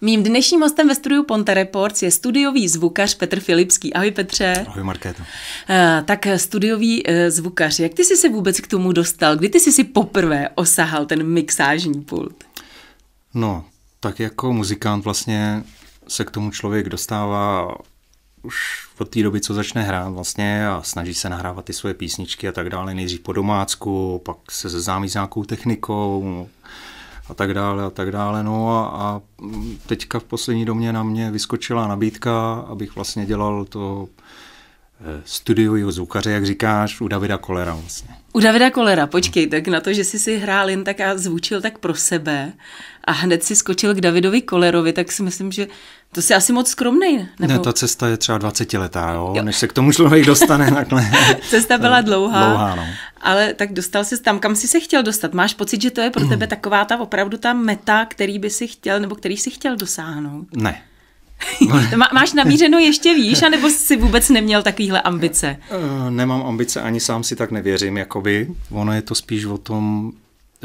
Mým dnešním hostem ve studiu Ponte Reports je studiový zvukař Petr Filipský. Ahoj Petře. Ahoj Markéto. Eh, tak studiový eh, zvukař, jak ty jsi se vůbec k tomu dostal? Kdy ty jsi si poprvé osahal ten mixážní pult? No, tak jako muzikant vlastně se k tomu člověk dostává už od té doby, co začne hrát vlastně a snaží se nahrávat ty svoje písničky a tak dále, nejdřív po domácku, pak se seznámí s nějakou technikou, a tak dále a tak dále. No a, a teďka v poslední domě na mě vyskočila nabídka, abych vlastně dělal to jeho zvukaře, jak říkáš, u Davida Kolera vlastně. U Davida Kolera, počkej, tak na to, že jsi si hrál jen tak a zvučil tak pro sebe a hned si skočil k Davidovi Kolerovi, tak si myslím, že to si asi moc skromnej. Nebo... Ne, ta cesta je třeba 20 letá, jo, jo. než se k tomu člověk dostane takhle. cesta byla dlouhá, dlouhá no. ale tak dostal jsi tam, kam jsi se chtěl dostat. Máš pocit, že to je pro tebe taková ta opravdu ta meta, který by si chtěl, nebo který si chtěl dosáhnout? Ne, Má, máš namířeno ještě výš, anebo jsi vůbec neměl takovýhle ambice? Eh, nemám ambice, ani sám si tak nevěřím, jakoby. Ono je to spíš o tom,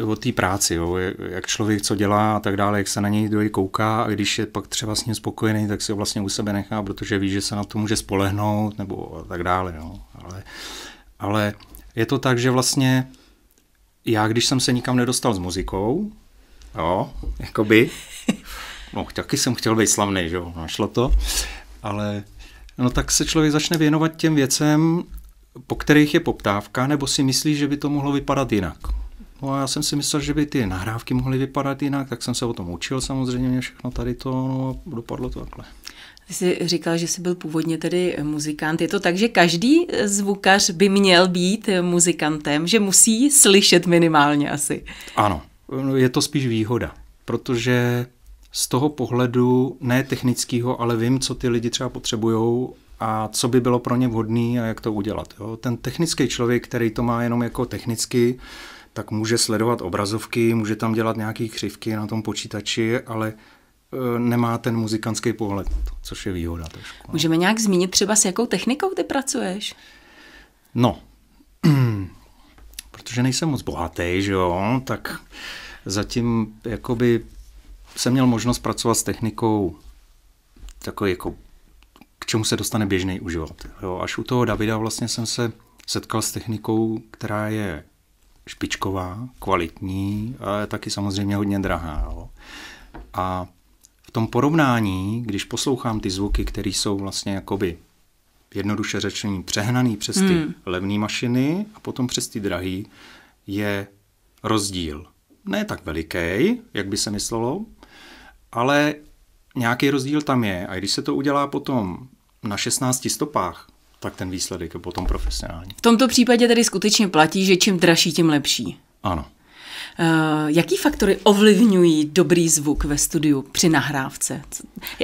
o té práci, jo. jak člověk co dělá a tak dále, jak se na něj druhý kouká a když je pak třeba s ním spokojený, tak si ho vlastně u sebe nechá, protože ví, že se na to může spolehnout nebo a tak dále. No. Ale, ale je to tak, že vlastně já, když jsem se nikam nedostal s muzikou, jo, jakoby, No, taky jsem chtěl být slavný, že jo, našlo to. Ale no tak se člověk začne věnovat těm věcem, po kterých je poptávka, nebo si myslí, že by to mohlo vypadat jinak. No a já jsem si myslel, že by ty nahrávky mohly vypadat jinak, tak jsem se o tom učil samozřejmě všechno tady to, no a dopadlo to takhle. Ty jsi říkal, že jsi byl původně tedy muzikant. Je to tak, že každý zvukař by měl být muzikantem, že musí slyšet minimálně asi? Ano, no, je to spíš výhoda, protože z toho pohledu ne technického, ale vím, co ty lidi třeba potřebují a co by bylo pro ně vhodné a jak to udělat. Jo? Ten technický člověk, který to má jenom jako technicky, tak může sledovat obrazovky, může tam dělat nějaké křivky na tom počítači, ale e, nemá ten muzikantský pohled, což je výhoda trošku. No. Můžeme nějak zmínit třeba s jakou technikou ty pracuješ? No, protože nejsem moc bohatý, že jo, tak zatím jakoby jsem měl možnost pracovat s technikou takový jako k čemu se dostane běžný uživatel. Jo, až u toho Davida vlastně jsem se setkal s technikou, která je špičková, kvalitní, ale taky samozřejmě hodně drahá. Jo. A v tom porovnání, když poslouchám ty zvuky, které jsou vlastně jakoby jednoduše řečení přehnaný přes ty hmm. levné mašiny a potom přes ty drahý, je rozdíl. Ne tak veliký, jak by se myslelo, ale nějaký rozdíl tam je. A když se to udělá potom na 16 stopách, tak ten výsledek je potom profesionální. V tomto případě tedy skutečně platí, že čím dražší, tím lepší. Ano. Eh, jaký faktory ovlivňují dobrý zvuk ve studiu při nahrávce?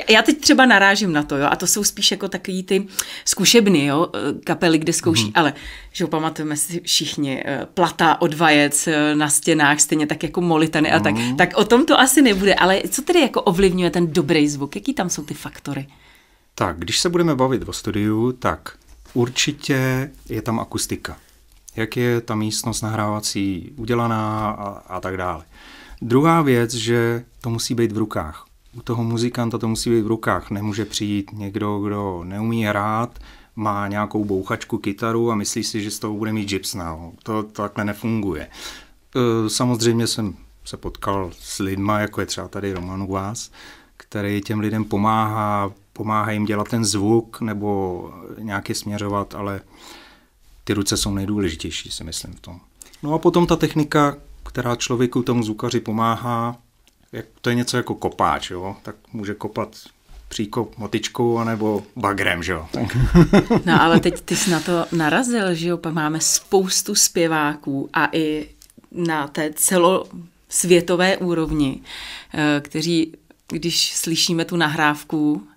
Já teď třeba narážím na to, jo, a to jsou spíš jako takový ty zkušebny, jo, eh, kapely, kde zkouší, hmm. ale že pamatujeme si všichni, eh, plata od vajec na stěnách, stejně tak jako molitany a tak, hmm. tak o tom to asi nebude, ale co tedy jako ovlivňuje ten dobrý zvuk? Jaký tam jsou ty faktory? Tak, když se budeme bavit o studiu, tak určitě je tam akustika jak je ta místnost nahrávací udělaná a, a tak dále. Druhá věc, že to musí být v rukách. U toho muzikanta to musí být v rukách. Nemůže přijít někdo, kdo neumí hrát, má nějakou bouchačku, kytaru a myslí si, že z toho bude mít gypsna. To, to takhle nefunguje. E, samozřejmě jsem se potkal s lidma, jako je třeba tady Roman Vás, který těm lidem pomáhá, pomáhá jim dělat ten zvuk nebo nějaký směřovat, ale uh, ty ruce jsou nejdůležitější, si myslím v tom. No a potom ta technika, která člověku, tomu zvukaři pomáhá, jak, to je něco jako kopáč, jo? tak může kopat příkop motičkou anebo bagrem, že jo. No ale teď ty jsi na to narazil, že jo, pak máme spoustu zpěváků a i na té celosvětové úrovni, eh, kteří, když slyšíme tu nahrávku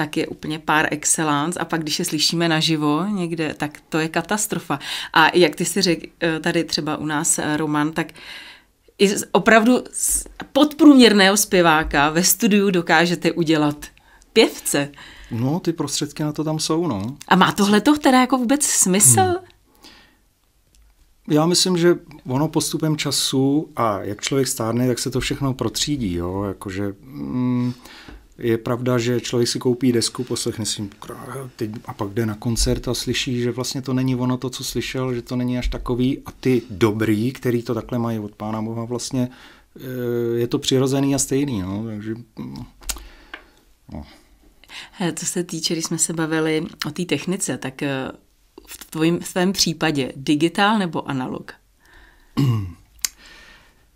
tak je úplně pár excellence a pak, když je slyšíme naživo někde, tak to je katastrofa. A jak ty si řekl eh, tady třeba u nás, eh, Roman, tak i opravdu z podprůměrného zpěváka ve studiu dokážete udělat pěvce. No, ty prostředky na to tam jsou, no. A má tohle to teda jako vůbec smysl? Hmm. Já myslím, že ono postupem času a jak člověk stárne, tak se to všechno protřídí, jo, jakože... Mm, je pravda, že člověk si koupí desku, poslechne si teď a pak jde na koncert a slyší, že vlastně to není ono to, co slyšel, že to není až takový a ty dobrý, který to takhle mají od Pána Boha, vlastně eh, je to přirozený a stejný, no, takže... Mm, no. Co se týče, když jsme se bavili o té technice, tak eh, v tvojím, v případě digitál nebo analog?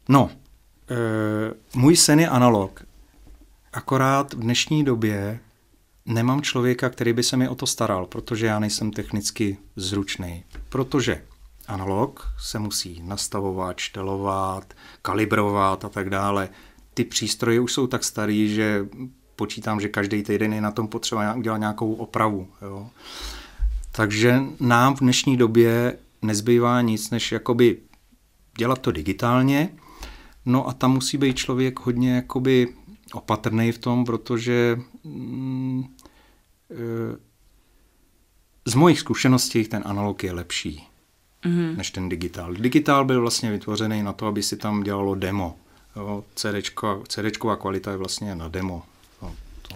No, eh, můj sen je analog Akorát v dnešní době nemám člověka, který by se mi o to staral, protože já nejsem technicky zručný. Protože analog se musí nastavovat, štelovat, kalibrovat a tak dále. Ty přístroje už jsou tak starý, že počítám, že každý týden je na tom potřeba udělat nějakou opravu. Jo. Takže nám v dnešní době nezbývá nic, než jakoby dělat to digitálně. No a tam musí být člověk hodně jakoby opatrný v tom, protože mm, eh, z mojich zkušeností ten analog je lepší mm-hmm. než ten digitál. Digitál byl vlastně vytvořený na to, aby si tam dělalo demo. Jo, CDčko, CDčková kvalita je vlastně na demo.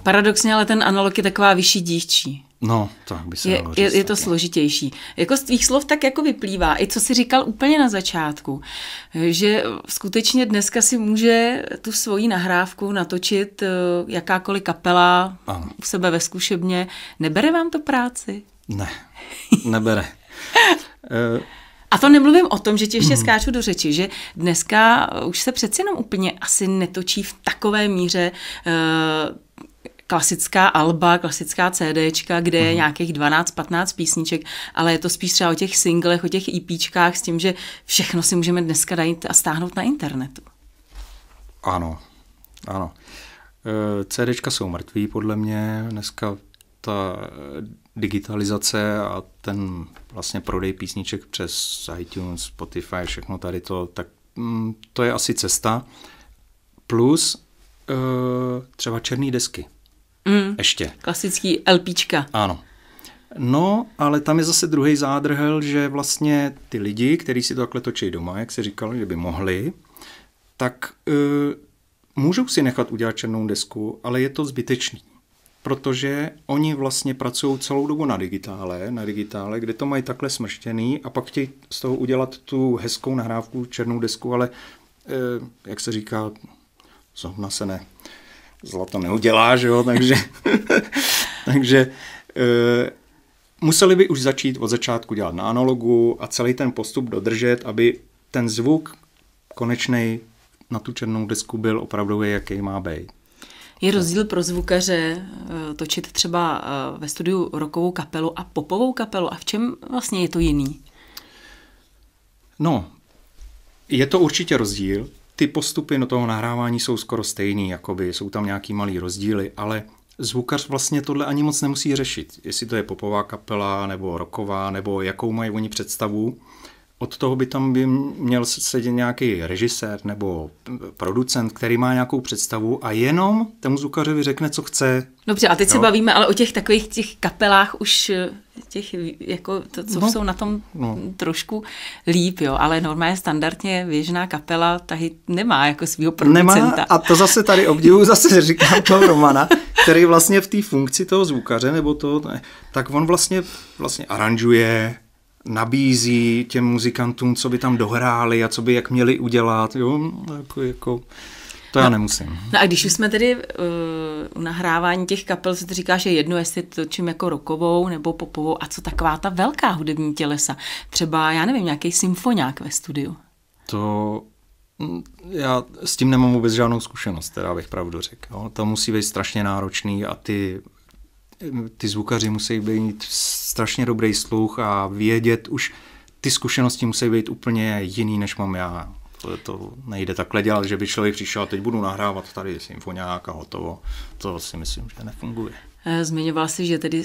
Paradoxně, ale ten analog je taková vyšší dívčí. No, tak by se je, říct, je, je to taky. složitější. Jako z tvých slov tak jako vyplývá, i co jsi říkal úplně na začátku, že skutečně dneska si může tu svoji nahrávku natočit eh, jakákoliv kapela ano. u sebe ve zkušebně. Nebere vám to práci? Ne, nebere. Eh, a to nemluvím o tom, že ti ještě skáču do řeči, že dneska už se přeci jenom úplně asi netočí v takové míře eh, klasická alba, klasická CDčka, kde je mhm. nějakých 12-15 písniček, ale je to spíš třeba o těch singlech, o těch EPčkách s tím, že všechno si můžeme dneska najít a stáhnout na internetu. Ano, ano. E, CDčka jsou mrtví podle mě. Dneska ta digitalizace a ten vlastně prodej písniček přes iTunes, Spotify, všechno tady to, tak mm, to je asi cesta. Plus e, třeba černé desky. Mm. Ještě. Klasický LPčka. Ano. No, ale tam je zase druhý zádrhel, že vlastně ty lidi, kteří si to takhle točí doma, jak se říkal, že by mohli, tak e, můžou si nechat udělat černou desku, ale je to zbytečný. Protože oni vlastně pracují celou dobu na digitále, na digitále, kde to mají takhle smrštěný a pak chtějí z toho udělat tu hezkou nahrávku černou desku, ale e, jak se říká, zrovna se ne zlato neudělá, že jo, takže, takže e, museli by už začít od začátku dělat na analogu a celý ten postup dodržet, aby ten zvuk konečný na tu černou desku byl opravdu, jaký má být. Je rozdíl pro zvukaře eh, točit třeba eh, ve studiu rokovou kapelu a popovou kapelu a v čem vlastně je to jiný? No, je to určitě rozdíl ty postupy no toho nahrávání jsou skoro stejný, jakoby jsou tam nějaký malý rozdíly, ale zvukař vlastně tohle ani moc nemusí řešit, jestli to je popová kapela, nebo roková, nebo jakou mají oni představu, od toho by tam by měl sedět nějaký režisér nebo producent, který má nějakou představu a jenom tomu zvukařovi řekne, co chce. Dobře, a teď jo. se bavíme ale o těch takových těch kapelách už eh, těch, jako to, co no, jsou na tom no. trošku líp, jo, ale normálně standardně běžná kapela tady nemá jako svého producenta. Nemá a to zase tady obdivuju, zase říkám toho Romana, který vlastně v té funkci toho zvukaře nebo to, tak on vlastně, vlastně aranžuje, nabízí těm muzikantům, co by tam dohráli a co by jak měli udělat. Jo? Jako, jako, to no, nemusím. No a když už jsme tedy uh, nahrávání těch kapel, se říkáš, že jedno, jestli točím jako rokovou nebo popovou, a co taková ta velká hudební tělesa? Třeba, já nevím, nějaký symfoniák ve studiu. To mm, já s tím nemám vůbec žádnou zkušenost, teda bych pravdu řekl. To musí být strašně náročný a ty ty zvukaři musí být strašně dobrý sluch a vědět už, ty zkušenosti musí být úplně jiný, než mám já. To, to nejde takhle dělat, že by člověk přišel a teď budu nahrávat tady symfoniák a hotovo. To si myslím, že nefunguje. E, zmiňoval jsi, že tedy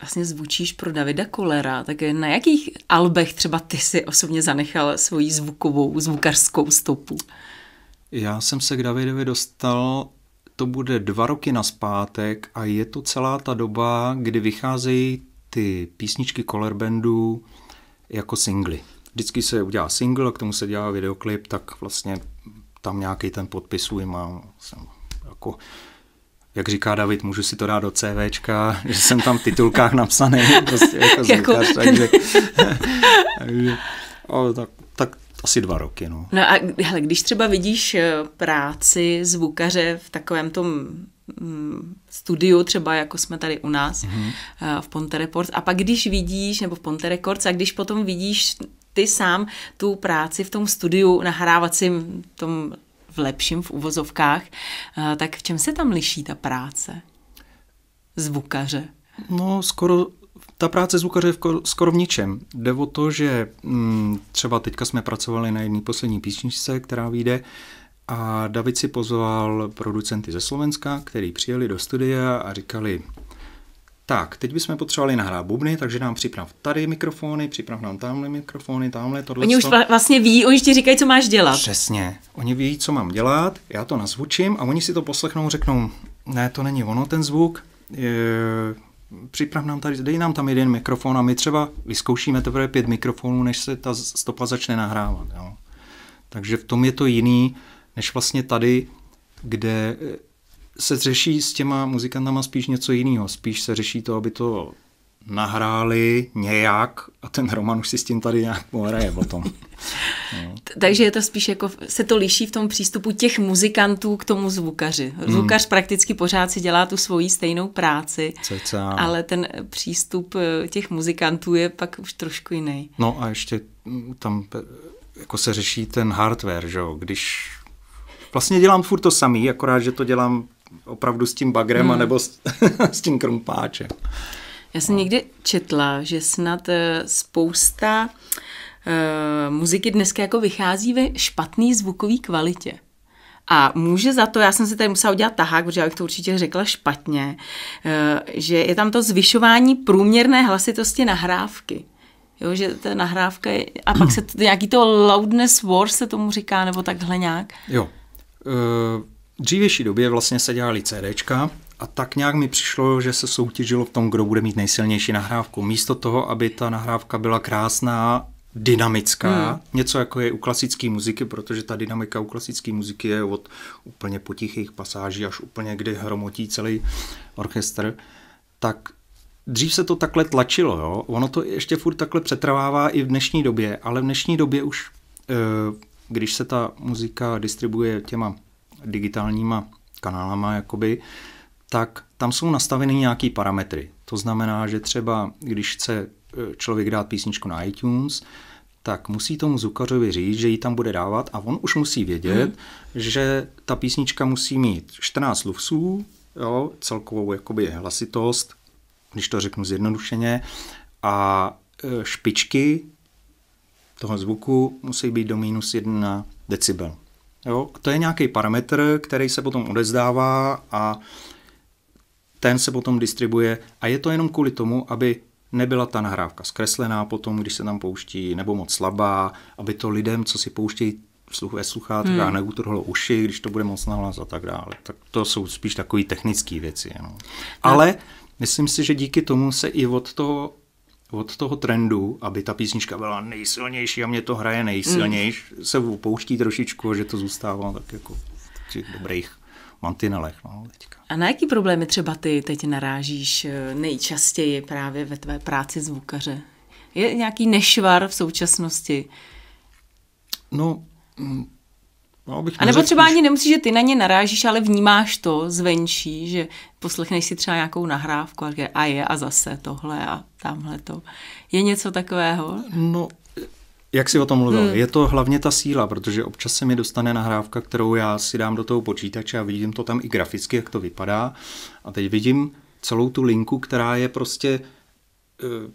vlastně zvučíš pro Davida Kolera, tak e, na jakých albech třeba ty si osobně zanechal svoji zvukovou, zvukařskou stopu? Já jsem se k Davidovi dostal to bude dva roky naspátek a je to celá ta doba, kdy vycházejí ty písničky Colorbandu jako singly. Vždycky se udělá single a k tomu se dělá videoklip, tak vlastně tam nějaký ten podpis svůj mám. Jsem jako, jak říká David, můžu si to dát do CVčka, že jsem tam v titulkách napsaný, prostě jako, jako... zvukař, takže, takže o, tak asi dva roky. No, no a hele, když třeba vidíš eh, práci zvukaře v takovém tom mm, studiu, třeba jako jsme tady u nás mm-hmm. v Ponte Reports, a pak když vidíš, nebo v Ponte Records, a když potom vidíš ty sám tu práci v tom studiu nahrávacím, tom v lepším v uvozovkách, eh, tak v čem se tam liší ta práce zvukaře? No, skoro ta práce zvukaře je skoro v ničem. Jde o to, že mm, třeba teďka jsme pracovali na jedné poslední písničce, která vyjde, a David si pozval producenty ze Slovenska, který přijeli do studia a říkali, tak, teď bychom potřebovali nahrát bubny, takže nám připrav tady mikrofony, připrav nám tamhle mikrofony, tamhle tohle. Oni už vlastně ví, oni ti říkají, co máš dělat. Přesně, oni ví, co mám dělat, já to nazvučím a oni si to poslechnou, řeknou, ne, to není ono ten zvuk, je, připrav nám tady, dej nám tam jeden mikrofon a my třeba vyzkoušíme teprve pět mikrofonů, než se ta stopa začne nahrávat. Jo. Takže v tom je to jiný, než vlastně tady, kde eh, se řeší s těma muzikantama spíš něco jiného. Spíš se řeší to, aby to nahráli nějak a ten Roman už si s tím tady nějak pohraje potom. No. Takže je to spíš jako, se to liší v tom přístupu těch muzikantů k tomu zvukaři. Hmm. Zvukař hmm. prakticky pořád si dělá tu svoji stejnou práci, Cca. No. ale ten eh, přístup eh, těch muzikantů je pak už trošku jiný. No a ještě mm, tam eh, jako se řeší ten hardware, že jo, když vlastně dělám furt to samý, akorát, že to dělám opravdu s tím bagrem, hmm. nebo s, s tím krumpáčem. Já jsem no. někdy četla, že snad eh, spousta eh, muziky dneska jako vychází ve špatný zvukové kvalitě. A může za to, já jsem si tady musela udělat tahák, protože já bych to určitě řekla špatně, eh, že je tam to zvyšování průměrné hlasitosti nahrávky. Jo, že ta nahrávka je, a pak se to, nějaký to loudness war se tomu říká, nebo takhle nějak. Jo. V dřívější době vlastně se dělali CDčka, a tak nějak mi přišlo, že se soutěžilo v tom, kdo bude mít nejsilnější nahrávku. Místo toho, aby ta nahrávka byla krásná, dynamická, hmm. něco jako je u klasické muziky, protože ta dynamika u klasické muziky je od úplně potichých pasáží až úplně, kdy hromotí celý orchestr, tak dřív se to takhle tlačilo, jo? ono to ještě furt takhle přetrvává i v dnešní době, ale v dnešní době už, eh, když se ta muzika distribuje těma digitálníma kanálama, jakoby, tak tam jsou nastaveny nějaké parametry. To znamená, že třeba když chce e, člověk dát písničku na iTunes, tak musí tomu zukařovi říct, že ji tam bude dávat a on už musí vědět, hmm. že ta písnička musí mít 14 lufsů, jo, celkovou jakoby hlasitost, když to řeknu zjednodušeně, a e, špičky toho zvuku musí být do minus 1 decibel. Jo, to je nějaký parametr, který se potom odezdává a ten se potom distribuje a je to jenom kvůli tomu, aby nebyla ta nahrávka zkreslená potom, když se tam pouští, nebo moc slabá, aby to lidem, co si pouštějí sluchové sluchátka, hmm. neutrhlo uši, když to bude moc nahlas a tak dále. Tak to jsou spíš takové technické věci. No. Ale no. myslím si, že díky tomu se i od toho od toho trendu, aby ta písnička byla nejsilnější a mě to hraje hmm. nejsilnější, mm. se pouští trošičku, že to zůstává tak jako v těch dobrých mantinelech. No, teďka. A na jaký problémy třeba ty teď narážíš eh, nejčastěji právě ve tvé práci zvukaře? Je nějaký nešvar v současnosti? No, mm, no bych A nebo třeba ani nemusíš, že ty na ně narážíš, ale vnímáš to zvenčí, že poslechneš si třeba nějakou nahrávku a je a je a zase tohle a tamhle to. Je něco takového? No, jak jsi o tom mluvil? Hmm. Je to hlavně ta síla, protože občas se mi dostane nahrávka, kterou já si dám do toho počítače a vidím to tam i graficky, jak to vypadá. A teď vidím celou tu linku, která je prostě... Eh,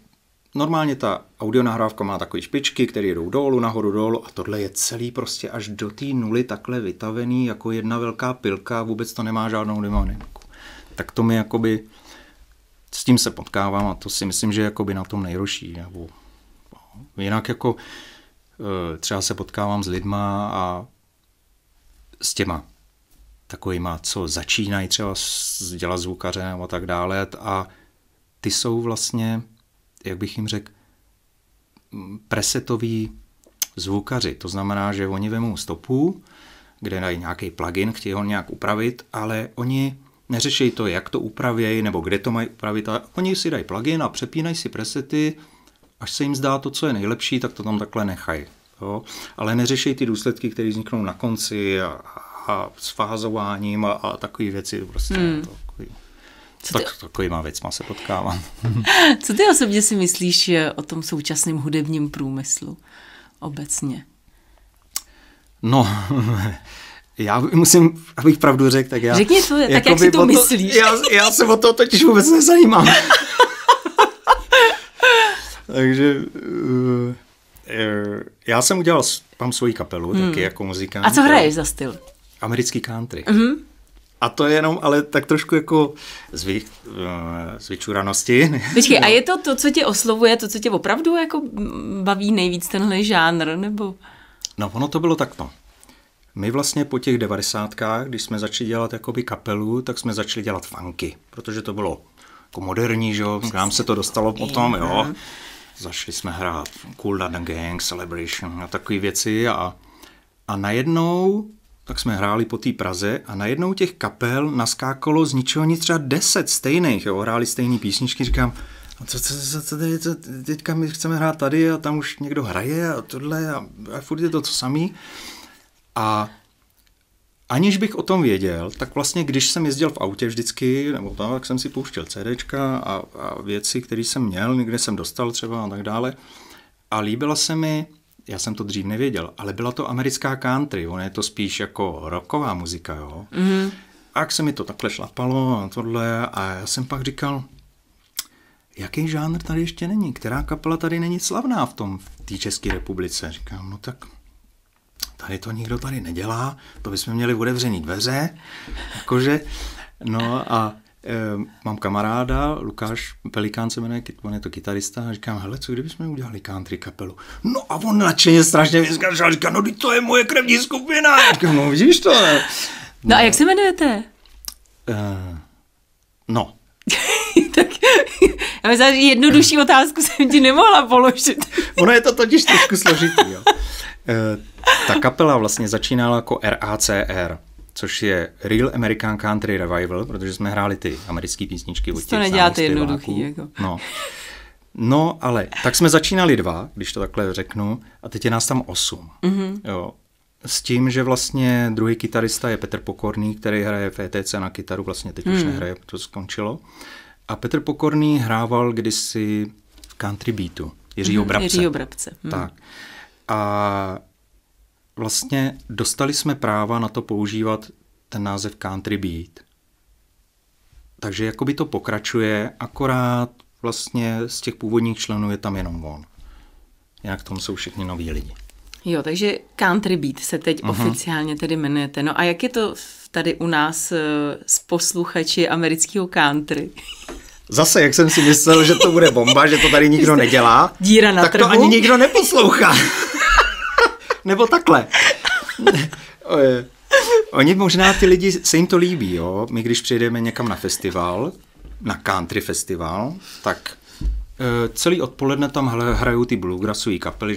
normálně ta audio nahrávka má takové špičky, které jdou dolů, nahoru, dolů a tohle je celý prostě až do té nuly takhle vytavený jako jedna velká pilka, vůbec to nemá žádnou dynamiku. Tak to mi jakoby, s tím se potkávám a to si myslím, že je jakoby na tom nejroší. jinak jako Eh, třeba se potkávám s lidma a s těma takovýma, co začínají třeba dělat zvukaře a tak dále a ty jsou vlastně, jak bych jim řekl, mm, presetoví zvukaři. To znamená, že oni vemou stopu, kde dají nějaký plugin, chtějí ho nějak upravit, ale oni neřeší to, jak to upravějí nebo kde to mají upravit, ale oni si dají plugin a přepínají si presety, až se jim zdá to, co je nejlepší, tak to tam takhle nechají. Jo? Ale neřešej ty důsledky, které vzniknou na konci a, a s fázováním a, a takové věci. Prostě hmm. takový, co ty... tak, takovýma věcma se potkávám. co ty osobně si myslíš o tom současném hudebním průmyslu obecně? No, já musím, abych pravdu řekl, tak já... Řekni to, tak jak si to to, myslíš. Já, já se o to totiž vůbec nezajímám. Takže uh, já jsem udělal, mám svoji kapelu hmm. taky jako muzikant. A co hraješ eh, za styl? Americký country. Mm-hmm. A to je jenom ale tak trošku jako z vyčuranosti. Počkej, a no. je to to, co tě oslovuje, to, co tě opravdu jako baví nejvíc tenhle žánr, nebo? No ono to bylo takto. No. My vlastně po těch devadesátkách, když jsme začali dělat jakoby kapelu, tak jsme začali dělat funky, protože to bylo jako moderní, že jo, nám se to dostalo potom, jo. Zašli jsme hrát Cool Dad and Gang, Celebration a takové věci a, a najednou tak jsme hráli po té Praze a najednou těch kapel naskákalo z ničeho nic třeba deset stejných, jo, hráli stejné písničky, říkám, a co, co, co, co, co, teďka my chceme hrát tady a tam už někdo hraje a tohle a, a furt je to co samý. A aniž bych o tom věděl, tak vlastně, když jsem jezdil v autě vždycky, nebo tam, tak jsem si pouštěl CDčka a, a věci, které jsem měl, někde jsem dostal třeba a tak dále. A líbila se mi, já jsem to dřív nevěděl, ale byla to americká country, ona je to spíš jako rocková muzika, jo. Mm-hmm. A jak se mi to takhle šlapalo a tohle, a já jsem pak říkal, jaký žánr tady ještě není, která kapela tady není slavná v tom, v té České republice. Říkám, no tak tady to nikdo tady nedělá, to bychom měli otevřený dveře, jakože, no a e, mám kamaráda, Lukáš Pelikán se jmenuje, on je to kytarista, a říkám, hele, co kdybychom udělali country kapelu? No a on nadšeně strašně vyskačel, říká, no to je moje krevní skupina. A říkám, no vidíš to. Ne? No, no a jak se jmenujete? Uh, no. tak já myslím, že jednodušší otázku jsem ti nemohla položit. ono je to totiž trošku složitý, jo. Uh, Ta kapela vlastně začínala jako RACR, což je Real American Country Revival, protože jsme hráli ty americké písničky od těch To neděláte jednoduchý. Jako. No. no, ale tak jsme začínali dva, když to takhle řeknu, a teď je nás tam osm. Mm-hmm. Jo. S tím, že vlastně druhý kytarista je Petr Pokorný, který hraje v ETC na kytaru, vlastně teď mm. už hmm. nehraje, to skončilo. A Petr Pokorný hrával kdysi v country beatu Jiřího mm, Brabce. Jiřího Brabce. Mm. Tak. A vlastně dostali jsme práva na to používat ten název country beat. Takže jakoby to pokračuje, akorát vlastně z těch původních členů je tam jenom on. Jak tom jsou všichni noví lidi. Jo, takže Country Beat se teď uh-huh. oficiálně tedy jmenujete. No a jak je to tady u nás eh, s posluchači amerického country? Zase, jak jsem si myslel, že to bude bomba, že to tady nikdo nedělá, Díra na tak trhu. to ani nikdo neposlouchá. Nebo takhle. Oni možná, ty lidi, se jim to líbí, jo. My když přijdeme někam na festival, na country festival, tak celý odpoledne tam hrajou ty bluegrassové kapely,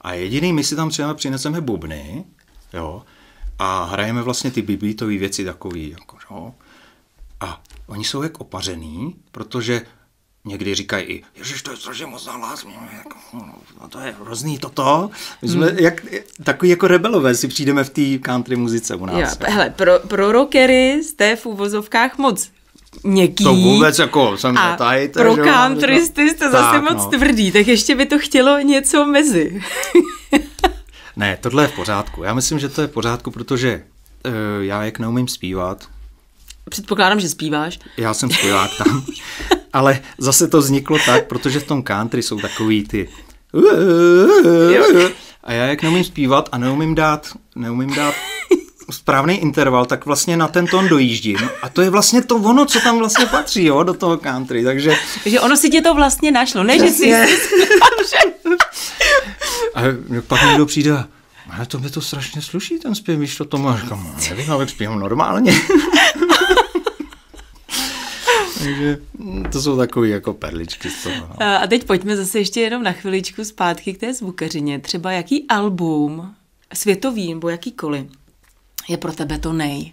a jediný, my si tam třeba přineseme bubny, jo, a hrajeme vlastně ty bibitové věci takový, jako, jo. A oni jsou jak opařený, protože Někdy říkají i, ježiš, to je strašně moc jako, nahlas, no, no, to je hrozný toto. My jsme hmm. jak, takový jako rebelové si přijdeme v té country muzice u nás. Já, jako. hele, pro, pro rockery jste v uvozovkách moc měkký. To vůbec jako, jsem a pro country no, jste tak, zase moc no. tvrdý, tak ještě by to chtělo něco mezi. ne, tohle je v pořádku. Já myslím, že to je v pořádku, protože uh, já jak neumím zpívat, Předpokládám, že zpíváš. Já jsem zpívák tam. ale zase to vzniklo tak, protože v tom country jsou takový ty a já jak neumím zpívat a neumím dát, neumím dát správný interval, tak vlastně na ten tón dojíždím. A to je vlastně to ono, co tam vlastně patří, jo, do toho country, takže... Že ono si tě to vlastně našlo, ne, že si. a pak někdo přijde a ale to mi to strašně sluší, ten zpěv, víš, to tomu. A říkám, no, nevím, ale zpívám normálně. Takže to jsou takové jako perličky z toho. No. A teď pojďme zase ještě jenom na chviličku zpátky k té zvukařině. Třeba jaký album, světový nebo jakýkoliv, je pro tebe to nej?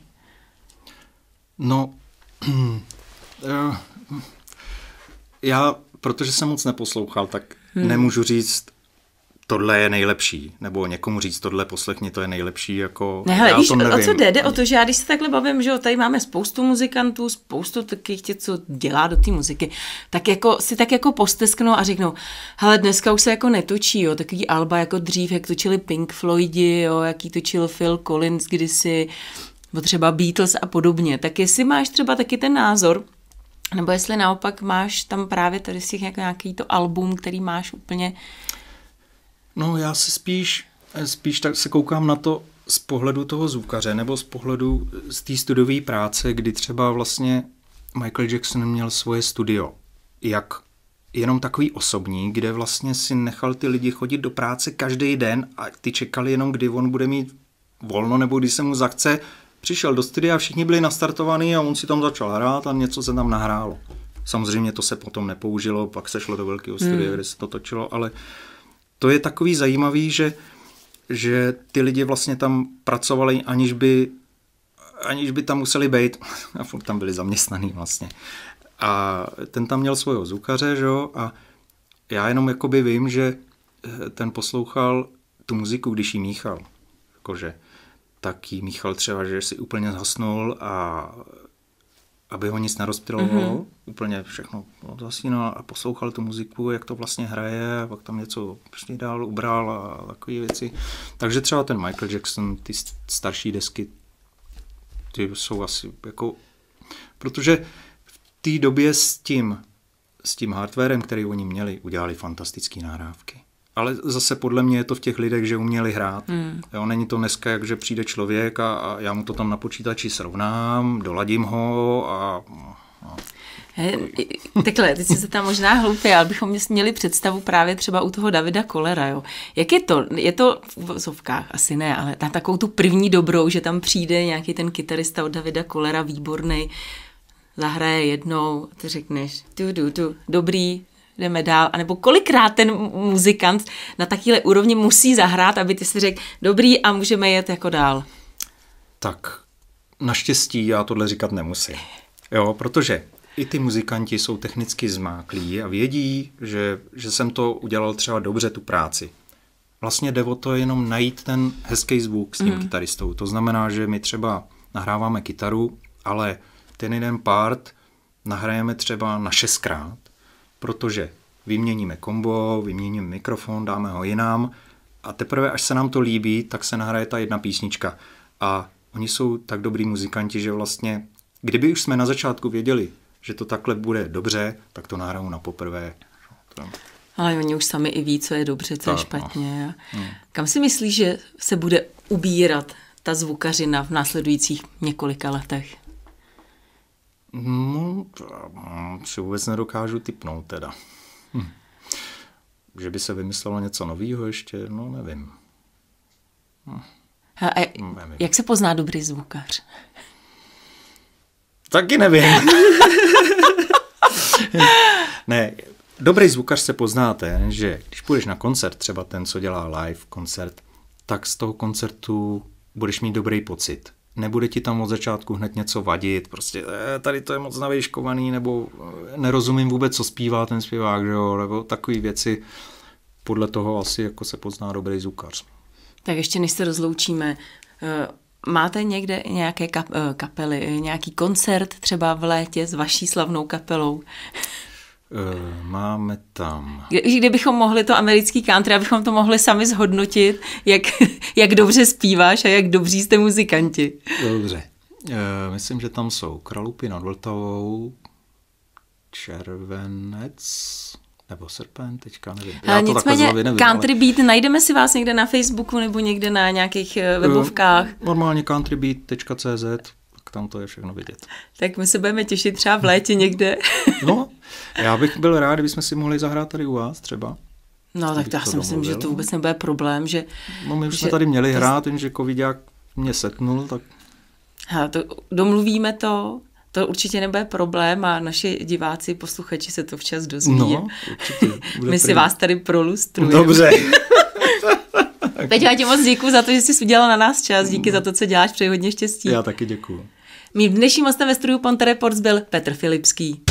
No, eh, já, protože jsem moc neposlouchal, tak hmm. nemůžu říct tohle je nejlepší, nebo někomu říct tohle poslechni, to je nejlepší, jako ne, hele, já víš, to nevím. o co jde, jde o to, že já když se takhle bavím, že jo, tady máme spoustu muzikantů, spoustu takových těch, co dělá do té muziky, tak jako si tak jako postesknou a řeknou, hele, dneska už se jako netočí, jo, takový alba jako dřív, jak točili Pink Floydi, jo, jaký točil Phil Collins kdysi, nebo třeba Beatles a podobně, tak jestli máš třeba taky ten názor, nebo jestli naopak máš tam právě tady si jako nějaký to album, který máš úplně No já se spíš, eh, spíš tak se koukám na to z pohledu toho zvukaře nebo z pohledu eh, z té studové práce, kdy třeba vlastně Michael Jackson měl svoje studio. Jak jenom takový osobní, kde vlastně si nechal ty lidi chodit do práce každý den a ty čekali jenom, kdy on bude mít volno nebo kdy se mu zachce. Přišel do studia, všichni byli nastartovaní a on si tam začal hrát a něco se tam nahrálo. Samozřejmě to se potom nepoužilo, pak se šlo do velkého studia, hmm. kde se to točilo, ale uh, to je takový zajímavý, že, že ty lidi vlastně tam pracovali, aniž by, aniž by tam museli být. A furt tam byli zaměstnaný vlastně. A ten tam měl svého zvukaře, že jo, a já jenom jakoby vím, že eh, ten poslouchal tu muziku, když ji míchal. Jakože tak ji míchal třeba, že si úplně zhasnul a aby ho nic nerozptylovalo, mm-hmm. úplně všechno zasínal a poslouchal tu muziku, jak to vlastně hraje, pak tam něco přidal, prostě ubral a takové věci. Takže třeba ten Michael Jackson, ty starší desky, ty jsou asi jako, protože v té době s tím, s tím hardwarem, který oni měli, udělali fantastické nahrávky ale zase podle mě je to v těch lidech, že uměli hrát. Mm. Jo, není to dneska, jak že přijde člověk a, a já mu to tam na počítači srovnám, doladím ho a... a no. Takhle, teď se tam možná hloupě, ale bychom měli představu právě třeba u toho Davida Kolera. Jo. Jak je to? Je to v vozovkách? Asi ne, ale na takovou tu první dobrou, že tam přijde nějaký ten kytarista od Davida Kolera, výborný, zahraje jednou, ty řekneš, tu, tu, tu, dobrý, jdeme dál, anebo kolikrát ten muzikant na takové úrovni musí zahrát, aby ty si řekl, dobrý a můžeme jet jako dál. Tak, naštěstí já tohle říkat nemusím. Jo, protože i ty muzikanti jsou technicky zmáklí a vědí, že, že jsem to udělal třeba dobře, tu práci. Vlastně jde o to jenom najít ten hezký zvuk s tím mm. kytaristou. To znamená, že my třeba nahráváme kytaru, ale ten jeden part nahrajeme třeba na šestkrát protože vyměníme kombo, vyměníme mikrofon, dáme ho jinam a teprve až se nám to líbí, tak se nahraje ta jedna písnička. A oni jsou tak dobrý muzikanti, že vlastně, kdyby už jsme na začátku věděli, že to takhle bude dobře, tak to nahrajou na poprvé. Ale oni už sami i ví, co je dobře, co tak, je no. špatně. No. Kam si myslíš, že se bude ubírat ta zvukařina v následujících několika letech? No, mm, si vůbec nedokážu typnout teda. Hm. Že by se vymyslelo něco nového ještě, no nevím. Hm. A, a no, nevím. jak se pozná dobrý zvukař? Taky nevím. ne, dobrý zvukař se poznáte, že když půjdeš na koncert, třeba ten, co dělá live koncert, tak z toho koncertu budeš mít dobrý pocit nebude ti tam od začátku hned něco vadit, prostě eh, tady to je moc navejškovaný, nebo eh, nerozumím vůbec, co zpívá ten zpěvák, jo, nebo takové věci. Podle toho asi jako se pozná dobrý zukař. Tak ještě než se rozloučíme, eh, máte někde nějaké kapely, nějaký koncert třeba v létě s vaší slavnou kapelou? Eh, máme tam. Kdybychom mohli to americký country, abychom to mohli sami zhodnotit, jak, jak dobře zpíváš a jak dobří jste muzikanti. Dobře. Eh, myslím, že tam jsou Kralupy nad Vltavou, Červenec, nebo srpen, teďka nevím. Já eh, a nicméně nevím, Country ale... Beat, najdeme si vás někde na Facebooku nebo někde na nějakých webovkách? Normálně countrybeat.cz tak tam to je všechno vidět. Tak my se budeme těšit třeba v létě někde. no, já bych byl rád, kdybychom si mohli zahrát tady u vás třeba. No, tak to já si myslím, že to vůbec nebude problém, že... No, my už že, jsme tady měli hrát, jenže covidák mě setnul, tak... Ha, to, domluvíme to, to určitě nebude problém a naši diváci, posluchači se to včas dozví. No, určitě, My si vás tady prolustrujeme. Dobře. Teď já ti moc děkuji za to, že jsi udělal na nás čas. Díky no. za to, co děláš. Přeji hodně štěstí. Já taky děkuji. Mým dnešním hostem ve studiu Ponte Reports byl Petr Filipský.